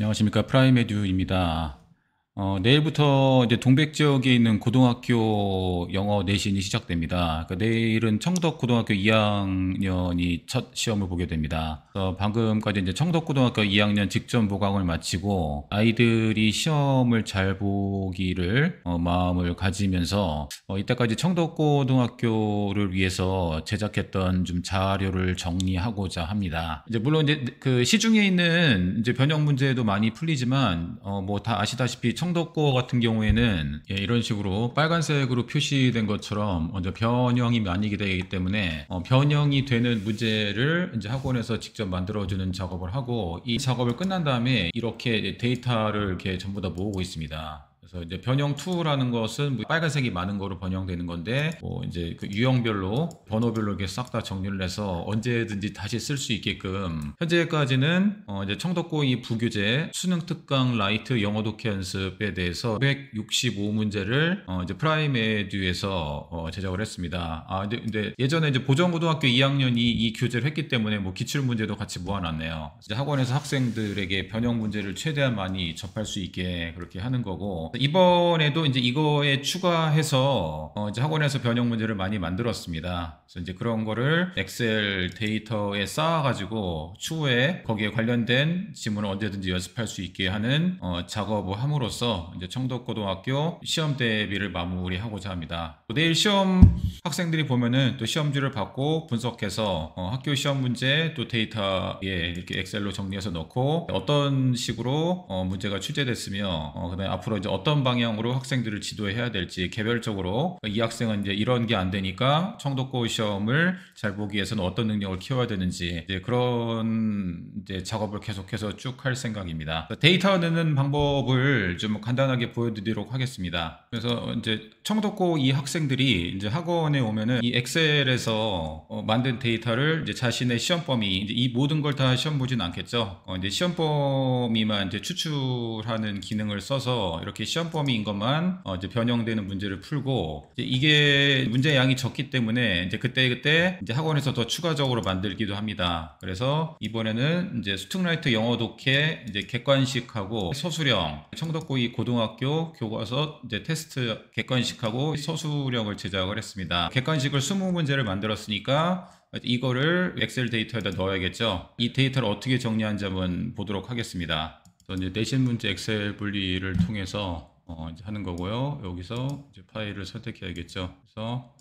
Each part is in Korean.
안녕하십니까 프라이메듀입니다 어, 내일부터 이제 동백 지역에 있는 고등학교 영어 내신이 시작됩니다. 그러니까 내일은 청덕고등학교 2학년이 첫 시험을 보게 됩니다. 그 방금까지 이제 청덕고등학교 2학년 직전 보강을 마치고 아이들이 시험을 잘 보기를 어, 마음을 가지면서 어, 이때까지 청덕고등학교를 위해서 제작했던 좀 자료를 정리하고자 합니다. 이제 물론 이제 그 시중에 있는 이제 변형 문제도 많이 풀리지만 어, 뭐 다 아시다시피 청 창덕고 같은 경우에는 예, 이런 식으로 빨간색으로 표시된 것처럼 먼저 변형이 많이 되기 때문에 어, 변형이 되는 문제를 이제 학원에서 직접 만들어주는 작업을 하고 이 작업을 끝난 다음에 이렇게 데이터를 이렇게 전부 다 모으고 있습니다. 그래서 이제 변형 2라는 것은 뭐 빨간색이 많은 거로 번영되는 건데 뭐 이제 그 유형별로 번호별로 이렇게 싹 다 정리를 해서 언제든지 다시 쓸 수 있게끔 현재까지는 어 이제 청덕고 이 부교재 수능 특강 라이트 영어 독해 연습에 대해서 165문제를 어 이제 프라임 에듀에서 어 제작을 했습니다. 아 근데, 근데 예전에 이제 보정고등학교 2학년이 이 교재를 했기 때문에 뭐 기출 문제도 같이 모아놨네요. 이제 학원에서 학생들에게 변형 문제를 최대한 많이 접할 수 있게 그렇게 하는 거고 이번에도 이제 이거에 추가해서 어 이제 학원에서 변형 문제를 많이 만들었습니다. 그래서 이제 그런 거를 엑셀 데이터에 쌓아가지고 추후에 거기에 관련된 지문을 언제든지 연습할 수 있게 하는 어 작업을 함으로써 이제 청덕고등학교 시험 대비를 마무리하고자 합니다. 내일 시험 학생들이 보면은 또 시험지를 받고 분석해서 어 학교 시험 문제 또 데이터에 이렇게 엑셀로 정리해서 넣고 어떤 식으로 어 문제가 출제됐으며 어 그다음에 앞으로 이제 어떤 방향으로 학생들을 지도해야 될지 개별적으로 이 학생은 이제 이런 게 안 되니까 청독고 시험을 잘 보기 위해서는 어떤 능력을 키워야 되는지 이제 그런 이제 작업을 계속해서 쭉 할 생각입니다. 데이터 내는 방법을 좀 간단하게 보여드리도록 하겠습니다. 그래서 이제 청독고 이 학생들이 이제 학원에 오면은 이 엑셀에서 어 만든 데이터를 이제 자신의 시험 범위 이제 이 모든 걸 다 시험 보진 않겠죠. 어 이제 시험 범위만 이제 추출하는 기능을 써서 이렇게 시험 범위인 것만 어, 이제 변형되는 문제를 풀고 이게 문제 양이 적기 때문에 이제 그때 그때 이제 학원에서 더 추가적으로 만들기도 합니다. 그래서 이번에는 이제 수특라이트 영어 독해 이제 객관식하고 서술형 청덕고이 고등학교 교과서 이제 테스트 객관식하고 서술형을 제작을 했습니다. 객관식을 20문제를 만들었으니까 이거를 엑셀 데이터에다 넣어야겠죠. 이 데이터를 어떻게 정리한지 한번 보도록 하겠습니다. 이제 내신 문제 엑셀 분리를 통해서 어, 하는 거고요. 여기서 이제 파일을 선택해야겠죠. 그래서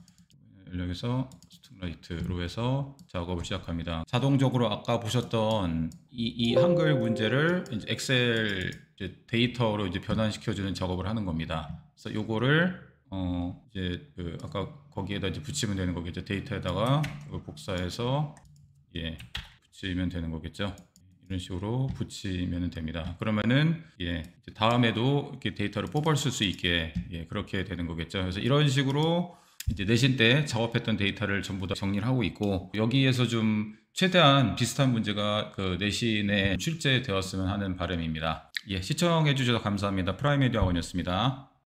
여기서 스툭라이트로 해서 작업을 시작합니다. 자동적으로 아까 보셨던 이, 이 한글 문제를 이제 엑셀 이제 데이터로 이제 변환시켜주는 작업을 하는 겁니다. 그래서 요거를 어 이제 그 아까 거기에다 이제 붙이면 되는 거겠죠. 데이터에다가 복사해서 예 붙이면 되는 거겠죠. 이런 식으로 붙이면 됩니다. 그러면은 예, 다음에도 이렇게 데이터를 뽑아 쓸 수 있게 예, 그렇게 되는 거겠죠. 그래서 이런 식으로 이제 내신 때 작업했던 데이터를 전부 다 정리를 하고 있고 여기에서 좀 최대한 비슷한 문제가 그 내신에 출제되었으면 하는 바람입니다. 예, 시청해 주셔서 감사합니다. 프라임에디아 원이었습니다.